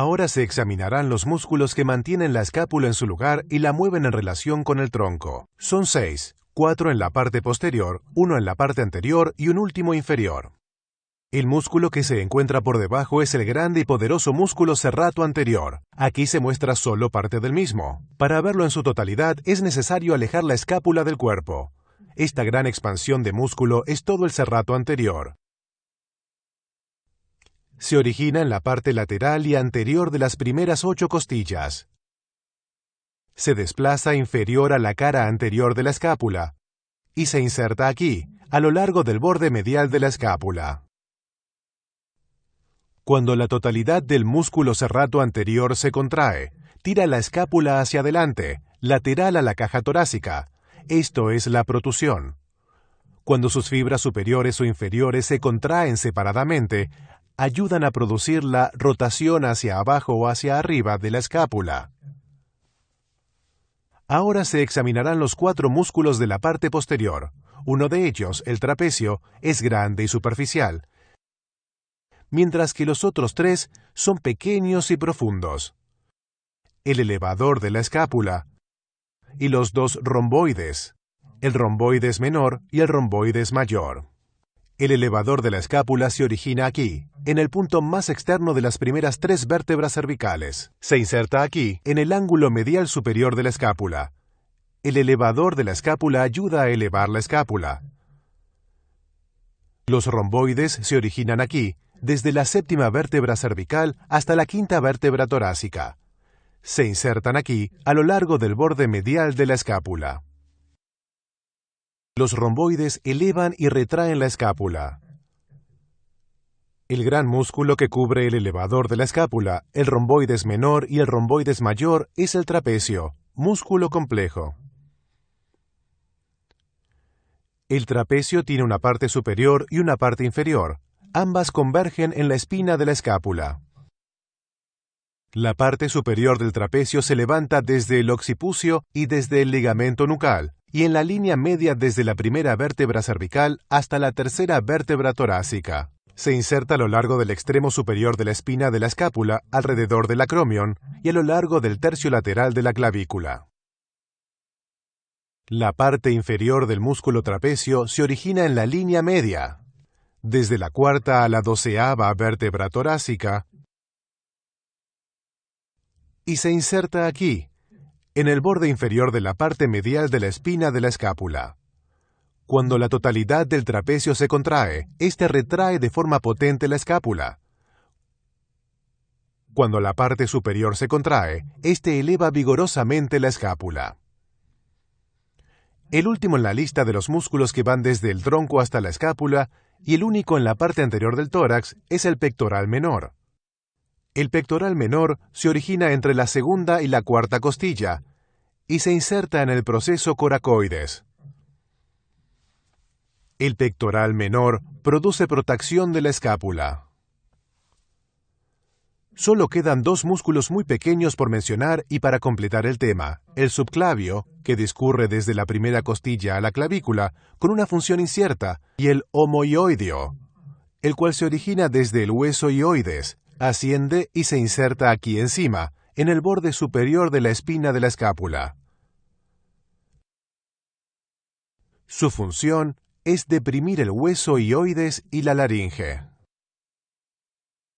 Ahora se examinarán los músculos que mantienen la escápula en su lugar y la mueven en relación con el tronco. Son seis, cuatro en la parte posterior, uno en la parte anterior y un último inferior. El músculo que se encuentra por debajo es el grande y poderoso músculo serrato anterior. Aquí se muestra solo parte del mismo. Para verlo en su totalidad es necesario alejar la escápula del cuerpo. Esta gran expansión de músculo es todo el serrato anterior se origina en la parte lateral y anterior de las primeras ocho costillas. Se desplaza inferior a la cara anterior de la escápula y se inserta aquí, a lo largo del borde medial de la escápula. Cuando la totalidad del músculo serrato anterior se contrae, tira la escápula hacia adelante, lateral a la caja torácica. Esto es la protusión. Cuando sus fibras superiores o inferiores se contraen separadamente, ayudan a producir la rotación hacia abajo o hacia arriba de la escápula. Ahora se examinarán los cuatro músculos de la parte posterior. Uno de ellos, el trapecio, es grande y superficial, mientras que los otros tres son pequeños y profundos. El elevador de la escápula y los dos romboides, el romboides menor y el romboides mayor. El elevador de la escápula se origina aquí, en el punto más externo de las primeras tres vértebras cervicales. Se inserta aquí, en el ángulo medial superior de la escápula. El elevador de la escápula ayuda a elevar la escápula. Los romboides se originan aquí, desde la séptima vértebra cervical hasta la quinta vértebra torácica. Se insertan aquí, a lo largo del borde medial de la escápula. Los romboides elevan y retraen la escápula. El gran músculo que cubre el elevador de la escápula, el romboides menor y el romboides mayor es el trapecio, músculo complejo. El trapecio tiene una parte superior y una parte inferior. Ambas convergen en la espina de la escápula. La parte superior del trapecio se levanta desde el occipucio y desde el ligamento nucal, y en la línea media desde la primera vértebra cervical hasta la tercera vértebra torácica. Se inserta a lo largo del extremo superior de la espina de la escápula, alrededor del acromion y a lo largo del tercio lateral de la clavícula. La parte inferior del músculo trapecio se origina en la línea media, desde la cuarta a la doceava vértebra torácica, y se inserta aquí, en el borde inferior de la parte medial de la espina de la escápula. Cuando la totalidad del trapecio se contrae, éste retrae de forma potente la escápula. Cuando la parte superior se contrae, éste eleva vigorosamente la escápula. El último en la lista de los músculos que van desde el tronco hasta la escápula y el único en la parte anterior del tórax es el pectoral menor. El pectoral menor se origina entre la segunda y la cuarta costilla y se inserta en el proceso coracoides. El pectoral menor produce protección de la escápula. Solo quedan dos músculos muy pequeños por mencionar y para completar el tema, el subclavio, que discurre desde la primera costilla a la clavícula, con una función incierta, y el homoioideo, el cual se origina desde el hueso ioides, asciende y se inserta aquí encima, en el borde superior de la espina de la escápula. Su función es deprimir el hueso hioides y la laringe.